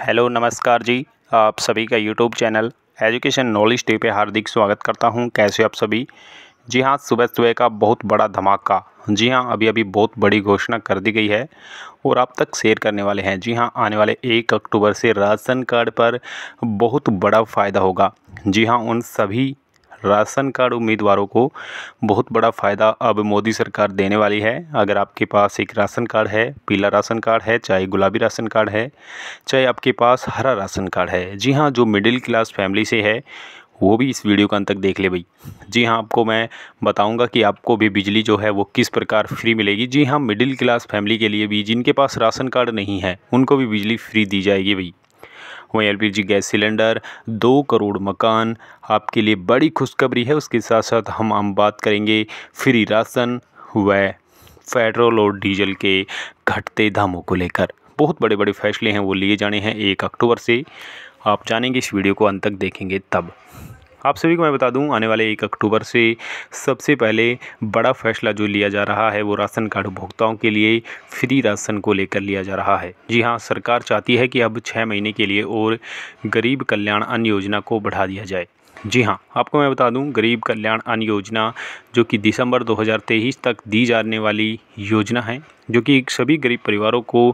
hello नमस्कार जी आप सभी का YouTube channel education knowledge day पे हार्दिक स्वागत करता हूं कैसे आप सभी जी हां सुबह सुबह का बहुत बड़ा धमाका जी हां अभी अभी बहुत बड़ी घोषणा कर दी गई है और आप तक शेयर करने वाले हैं जी हां आने वाले एक अक्टूबर से राशन कार्ड पर बहुत बड़ा फ़ायदा होगा जी हाँ उन सभी राशन कार्ड उम्मीदवारों को बहुत बड़ा फ़ायदा अब मोदी सरकार देने वाली है अगर आपके पास एक राशन कार्ड है पीला राशन कार्ड है चाहे गुलाबी राशन कार्ड है चाहे आपके पास हरा राशन कार्ड है जी हाँ जो मिडिल क्लास फैमिली से है वो भी इस वीडियो का अंत तक देख ले भाई जी हाँ आपको मैं बताऊंगा कि आपको भी बिजली जो है वो किस प्रकार फ्री मिलेगी जी हाँ मिडिल क्लास फैमिली के लिए भी जिनके पास राशन कार्ड नहीं है उनको भी बिजली फ्री दी जाएगी भाई वहीं एल गैस सिलेंडर दो करोड़ मकान आपके लिए बड़ी खुशखबरी है उसके साथ साथ हम हम बात करेंगे फ्री राशन व पेट्रोल और डीजल के घटते दामों को लेकर बहुत बड़े बड़े फैसले हैं वो लिए जाने हैं एक अक्टूबर से आप जानेंगे इस वीडियो को अंत तक देखेंगे तब आप सभी को मैं बता दूं आने वाले एक अक्टूबर से सबसे पहले बड़ा फैसला जो लिया जा रहा है वो राशन कार्ड उपभोक्ताओं के लिए फ्री राशन को लेकर लिया जा रहा है जी हाँ सरकार चाहती है कि अब छः महीने के लिए और गरीब कल्याण अन्न योजना को बढ़ा दिया जाए जी हाँ आपको मैं बता दूं गरीब कल्याण अन्न योजना जो कि दिसंबर 2023 तक दी जाने वाली योजना है जो कि सभी गरीब परिवारों को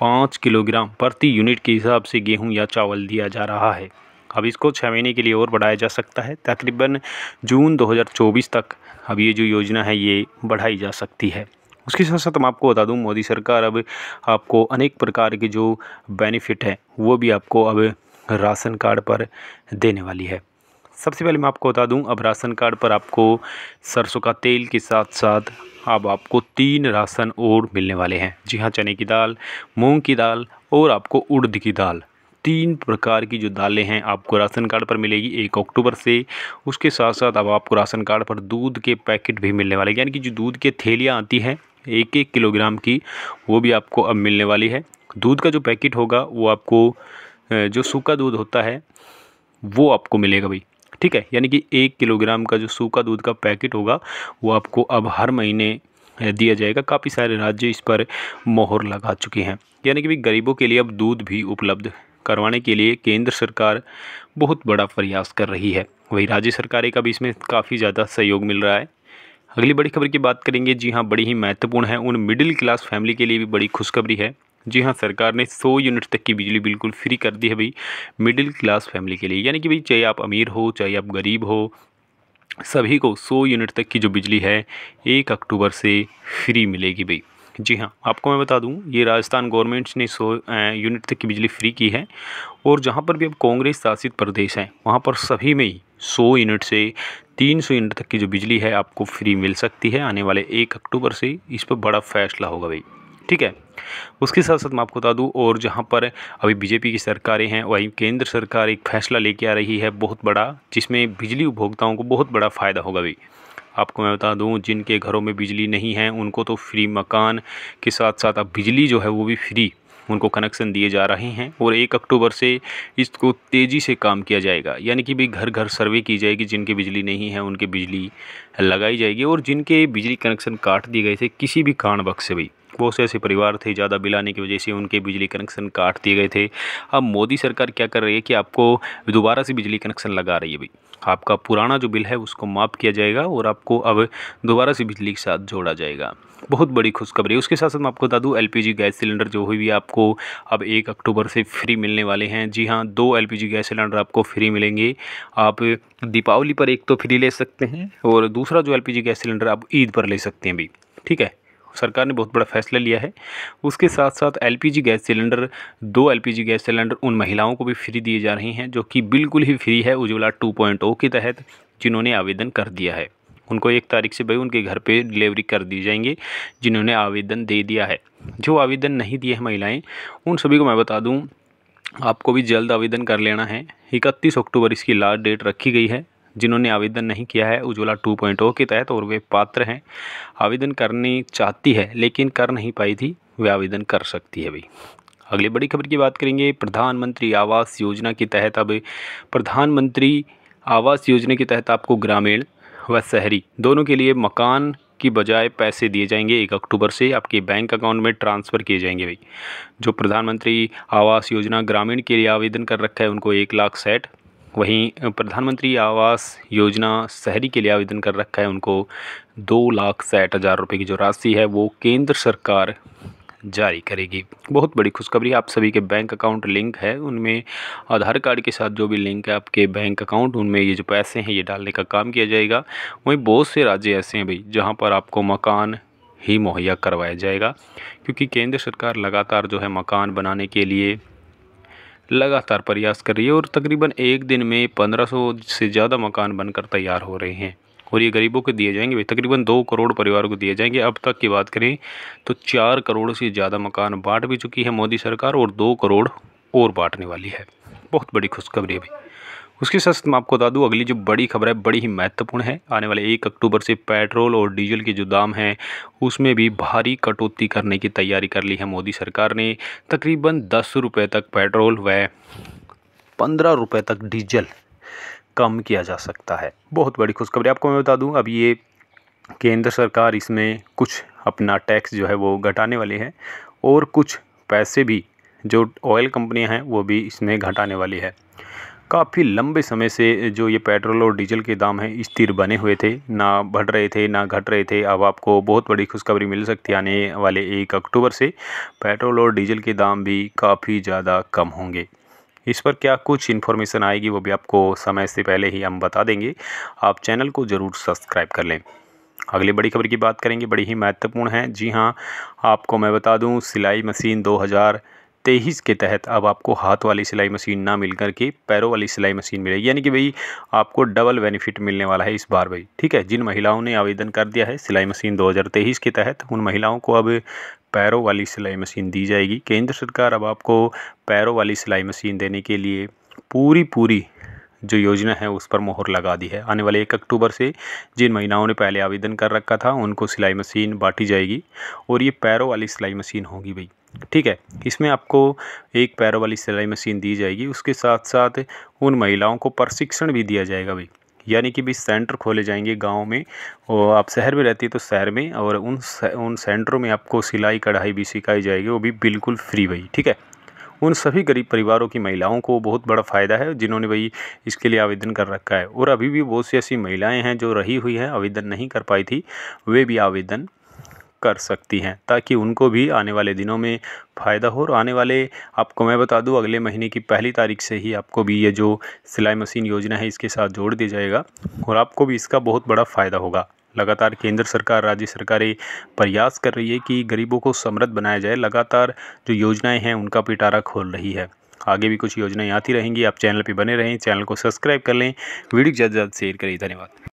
पाँच किलोग्राम प्रति यूनिट के हिसाब से गेहूं या चावल दिया जा रहा है अब इसको छः महीने के लिए और बढ़ाया जा सकता है तकरीबन जून 2024 तक अब ये जो योजना है ये बढ़ाई जा सकती है उसके साथ साथ मैं आपको बता दूं मोदी सरकार अब आपको अनेक प्रकार के जो बेनिफिट हैं वो भी आपको अब राशन कार्ड पर देने वाली है सबसे पहले मैं आपको बता दूं अब राशन कार्ड पर आपको सरसों का तेल के साथ साथ अब आपको तीन राशन और मिलने वाले हैं जी हाँ चने की दाल मूंग की दाल और आपको उड़द की दाल तीन प्रकार की जो दालें हैं आपको राशन कार्ड पर मिलेगी एक अक्टूबर से उसके साथ साथ अब आपको राशन कार्ड पर दूध के पैकेट भी मिलने वाले यानी कि जो दूध के थैलियाँ आती हैं एक एक किलोग्राम की वो भी आपको अब मिलने वाली है दूध का जो पैकेट होगा वो आपको जो सूखा दूध होता है वो आपको मिलेगा भाई ठीक है यानी कि एक किलोग्राम का जो सूखा दूध का पैकेट होगा वो आपको अब हर महीने दिया जाएगा काफ़ी सारे राज्य इस पर मोहर लगा चुके हैं यानी कि भी गरीबों के लिए अब दूध भी उपलब्ध करवाने के लिए केंद्र सरकार बहुत बड़ा प्रयास कर रही है वही राज्य सरकारें का भी इसमें काफ़ी ज़्यादा सहयोग मिल रहा है अगली बड़ी खबर की बात करेंगे जी हाँ बड़ी ही महत्वपूर्ण है उन मिडिल क्लास फैमिली के लिए भी बड़ी खुशखबरी है जी हाँ सरकार ने 100 यूनिट तक की बिजली बिल्कुल फ्री कर दी है भाई मिडिल क्लास फैमिली के लिए यानी कि भाई चाहे आप अमीर हो चाहे आप गरीब हो सभी को 100 यूनिट तक की जो बिजली है एक अक्टूबर से फ्री मिलेगी भाई जी हाँ आपको मैं बता दूं ये राजस्थान गवर्नमेंट्स ने सौ यूनिट तक की बिजली फ्री की है और जहाँ पर भी अब कांग्रेस शासित प्रदेश है वहाँ पर सभी में ही सौ यूनिट से तीन सौ यूनिट तक की जो बिजली है आपको फ्री मिल सकती है आने वाले एक अक्टूबर से इस पर बड़ा फैसला होगा भाई ठीक है उसके साथ साथ मैं आपको बता दूं और जहां पर अभी बीजेपी की सरकारें हैं वहीं केंद्र सरकार एक फैसला लेके आ रही है बहुत बड़ा जिसमें बिजली उपभोक्ताओं को बहुत बड़ा फ़ायदा होगा भाई आपको मैं बता दूं जिनके घरों में बिजली नहीं है उनको तो फ्री मकान के साथ साथ अब बिजली जो है वो भी फ्री उनको कनेक्शन दिए जा रहे हैं और एक अक्टूबर से इसको तेज़ी से काम किया जाएगा यानी कि भाई घर घर सर्वे की जाएगी जिनके बिजली नहीं है उनके बिजली लगाई जाएगी और जिनके बिजली कनेक्शन काट दिए गए थे किसी भी कारणवश से भाई बहुत से ऐसे परिवार थे ज़्यादा बिल आने की वजह से उनके बिजली कनेक्शन काट दिए गए थे अब मोदी सरकार क्या कर रही है कि आपको दोबारा से बिजली कनेक्शन लगा रही है भाई आपका पुराना जो बिल है उसको माफ़ किया जाएगा और आपको अब दोबारा से बिजली के साथ जोड़ा जाएगा बहुत बड़ी खुशखबरी है उसके साथ साथ मैं आपको बता दूँ एल गैस सिलेंडर जो हुई भी आपको अब एक अक्टूबर से फ्री मिलने वाले हैं जी हाँ दो एल गैस सिलेंडर आपको फ्री मिलेंगे आप दीपावली पर एक तो फ्री ले सकते हैं और दूसरा जो एल गैस सिलेंडर आप ईद पर ले सकते हैं भी ठीक है सरकार ने बहुत बड़ा फैसला लिया है उसके साथ साथ एलपीजी गैस सिलेंडर दो एलपीजी गैस सिलेंडर उन महिलाओं को भी फ्री दिए जा रहे हैं जो कि बिल्कुल ही फ्री है उज्ज्वला टू के तहत जिन्होंने आवेदन कर दिया है उनको एक तारीख से भाई उनके घर पे डिलीवरी कर दी जाएंगे जिन्होंने आवेदन दे दिया है जो आवेदन नहीं दिए हैं महिलाएं उन सभी को मैं बता दूं आपको भी जल्द आवेदन कर लेना है इकतीस अक्टूबर इसकी लास्ट डेट रखी गई है जिन्होंने आवेदन नहीं किया है उज्ज्वला 2.0 के तहत और वे पात्र हैं आवेदन करनी चाहती है लेकिन कर नहीं पाई थी वे आवेदन कर सकती है भाई अगली बड़ी खबर की बात करेंगे प्रधानमंत्री आवास योजना के तहत अब प्रधानमंत्री आवास योजना के तहत आपको ग्रामीण व शहरी दोनों के लिए मकान की बजाय पैसे दिए जाएंगे एक अक्टूबर से आपके बैंक अकाउंट में ट्रांसफ़र किए जाएंगे भाई जो प्रधानमंत्री आवास योजना ग्रामीण के लिए आवेदन कर रखा है उनको एक लाख सेठ वहीं प्रधानमंत्री आवास योजना शहरी के लिए आवेदन कर रखा है उनको दो लाख साठ हज़ार रुपये की जो राशि है वो केंद्र सरकार जारी करेगी बहुत बड़ी खुशखबरी आप सभी के बैंक अकाउंट लिंक है उनमें आधार कार्ड के साथ जो भी लिंक है आपके बैंक अकाउंट उनमें ये जो पैसे हैं ये डालने का काम किया जाएगा वहीं बहुत से राज्य ऐसे हैं भाई जहाँ पर आपको मकान ही मुहैया करवाया जाएगा क्योंकि केंद्र सरकार लगातार जो है मकान बनाने के लिए लगातार प्रयास कर रही है और तकरीबन एक दिन में पंद्रह सौ से ज़्यादा मकान बनकर तैयार हो रहे हैं और ये गरीबों को दिए जाएंगे भाई तकरीबन दो करोड़ परिवारों को दिए जाएंगे अब तक की बात करें तो चार करोड़ से ज़्यादा मकान बांट भी चुकी है मोदी सरकार और दो करोड़ और बांटने वाली है बहुत बड़ी खुशखबरी है उसके साथ मैं आपको बता दूँ अगली जो बड़ी खबर है बड़ी ही महत्वपूर्ण है आने वाले एक अक्टूबर से पेट्रोल और डीजल के जो दाम हैं उसमें भी भारी कटौती करने की तैयारी कर ली है मोदी सरकार ने तकरीबन दस रुपये तक पेट्रोल व पंद्रह रुपये तक डीजल कम किया जा सकता है बहुत बड़ी खुशखबरी आपको मैं बता दूँ अब ये केंद्र सरकार इसमें कुछ अपना टैक्स जो है वो घटाने वाली है और कुछ पैसे भी जो ऑयल कंपनियां हैं वो भी इसमें घटाने वाली है काफ़ी लंबे समय से जो ये पेट्रोल और डीजल के दाम हैं स्थिर बने हुए थे ना बढ़ रहे थे ना घट रहे थे अब आपको बहुत बड़ी खुशखबरी मिल सकती है आने वाले एक अक्टूबर से पेट्रोल और डीजल के दाम भी काफ़ी ज़्यादा कम होंगे इस पर क्या कुछ इन्फॉर्मेशन आएगी वो भी आपको समय से पहले ही हम बता देंगे आप चैनल को ज़रूर सब्सक्राइब कर लें अगली बड़ी खबर की बात करेंगे बड़ी ही महत्वपूर्ण है जी हाँ आपको मैं बता दूँ सिलाई मशीन दो तेईस के तहत अब आपको हाथ वाली सिलाई मशीन ना मिल करके पैरों वाली सिलाई मशीन मिलेगी यानी कि भाई आपको डबल बेनिफिट मिलने वाला है इस बार भाई ठीक है जिन महिलाओं ने आवेदन कर दिया है सिलाई मशीन दो के तहत उन महिलाओं को अब पैरों वाली सिलाई मशीन दी जाएगी केंद्र सरकार अब आपको पैरों वाली सिलाई मशीन देने के लिए पूरी पूरी जो योजना है उस पर मोहर लगा दी है आने वाले एक अक्टूबर से जिन महिलाओं ने पहले आवेदन कर रखा था उनको सिलाई मशीन बांटी जाएगी और ये पैरों वाली सिलाई मशीन होगी भाई ठीक है इसमें आपको एक पैरों वाली सिलाई मशीन दी जाएगी उसके साथ साथ उन महिलाओं को प्रशिक्षण भी दिया जाएगा भाई यानी कि भी सेंटर खोले जाएंगे गांव में और आप शहर में रहती है तो शहर में और उन उन सेंटरों में आपको सिलाई कढ़ाई भी सिखाई जाएगी वो भी बिल्कुल फ्री भाई ठीक है उन सभी गरीब परिवारों की महिलाओं को बहुत बड़ा फ़ायदा है जिन्होंने भाई इसके लिए आवेदन कर रखा है और अभी भी बहुत सी ऐसी महिलाएँ हैं जो रही हुई हैं आवेदन नहीं कर पाई थी वे भी आवेदन कर सकती हैं ताकि उनको भी आने वाले दिनों में फ़ायदा हो और आने वाले आपको मैं बता दूं अगले महीने की पहली तारीख से ही आपको भी ये जो सिलाई मशीन योजना है इसके साथ जोड़ दिया जाएगा और आपको भी इसका बहुत बड़ा फ़ायदा होगा लगातार केंद्र सरकार राज्य सरकारें प्रयास कर रही है कि गरीबों को समृद्ध बनाया जाए लगातार जो योजनाएं हैं उनका पिटारा खोल रही है आगे भी कुछ योजनाएं आती रहेंगी आप चैनल पर बने रहें चैनल को सब्सक्राइब कर लें वीडियो ज़्यादा से ज़्यादा शेयर करें धन्यवाद